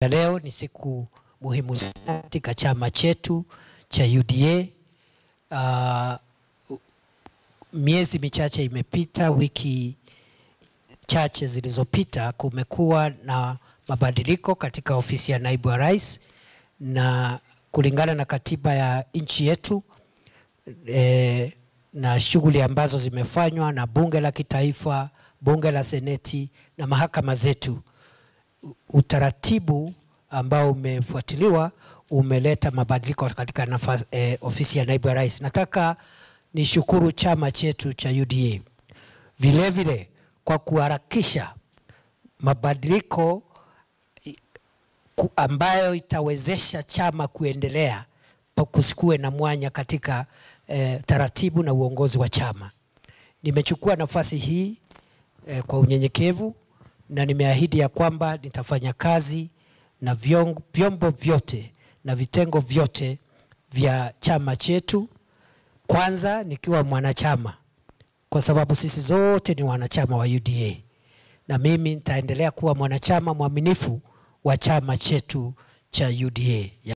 ya leo ni siku muhimu sana katika chama chetu cha UDA. Uh, miezi michache imepita, wiki chache zilizopita, kumekuwa na mabadiliko katika ofisi ya naibu wa rais, na kulingana na katiba ya nchi yetu e, na shughuli ambazo zimefanywa na bunge la kitaifa, bunge la seneti na mahakama zetu utaratibu ambao umefuatiliwa umeleta mabadiliko katika nafasi, eh, ofisi ya naibu ya rais. Nataka nishukuru chama chetu cha UDA vilevile vile, kwa kuharakisha mabadiliko ambayo itawezesha chama kuendelea kusikue na mwanya katika e, taratibu na uongozi wa chama. Nimechukua nafasi hii e, kwa unyenyekevu na nimeahidi ya kwamba nitafanya kazi na vyombo vyote na vitengo vyote vya chama chetu, kwanza nikiwa mwanachama, kwa sababu sisi zote ni wanachama wa UDA, na mimi nitaendelea kuwa mwanachama mwaminifu wa chama chetu cha UDA.